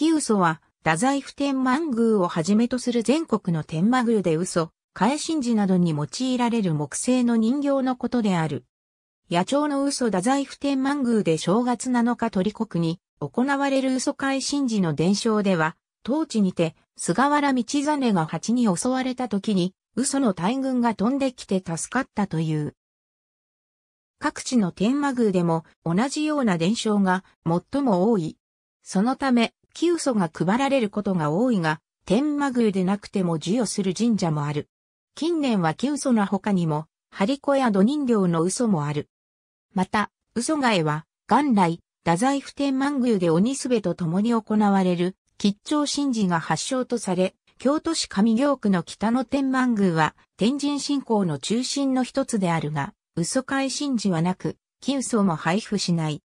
木嘘は、太宰府天満宮をはじめとする全国の天満宮で嘘、返信時などに用いられる木製の人形のことである。野鳥の嘘太宰府天満宮で正月7日鳥国に行われる嘘返信時の伝承では、当地にて菅原道真が蜂に襲われた時に嘘の大群が飛んできて助かったという。各地の天満宮でも同じような伝承が最も多い。そのため、キウソが配られることが多いが、天満宮でなくても授与する神社もある。近年はキウソの他にも、張り子や土人形の嘘もある。また、嘘替えは、元来、太宰府天満宮で鬼すべと共に行われる、吉兆神事が発祥とされ、京都市上京区の北の天満宮は、天神信仰の中心の一つであるが、嘘替え神事はなく、キウソも配布しない。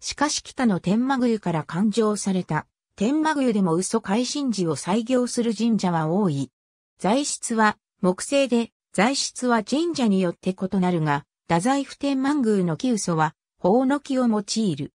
しかし北の天満宮から勘定された、天満宮でも嘘改心寺を採用する神社は多い。材質は木製で、材質は神社によって異なるが、太宰府天満宮の木嘘は、宝の木を用いる。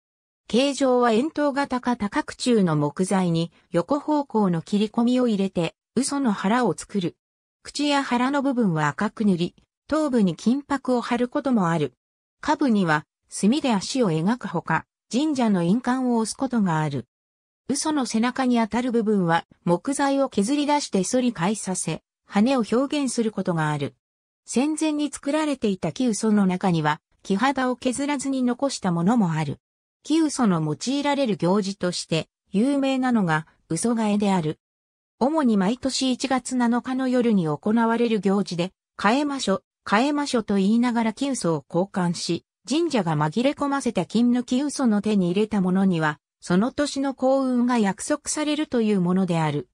形状は円筒型か多角柱の木材に横方向の切り込みを入れて、嘘の腹を作る。口や腹の部分は赤く塗り、頭部に金箔を貼ることもある。下部には、墨で足を描くほか、神社の印鑑を押すことがある。嘘の背中に当たる部分は木材を削り出して反り返させ、羽を表現することがある。戦前に作られていた木嘘の中には、木肌を削らずに残したものもある。木嘘の用いられる行事として有名なのが嘘替えである。主に毎年1月7日の夜に行われる行事で、変えましょ、変えましょと言いながら木嘘を交換し、神社が紛れ込ませた金の木嘘の手に入れたものには、その年の幸運が約束されるというものである。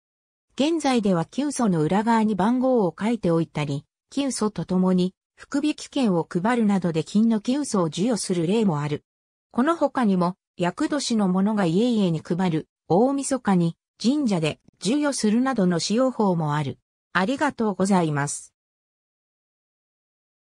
現在では旧祖の裏側に番号を書いておいたり、旧祖と共に福引券を配るなどで金の旧祖を授与する例もある。この他にも、厄年の者が家々に配る、大晦日に神社で授与するなどの使用法もある。ありがとうございます。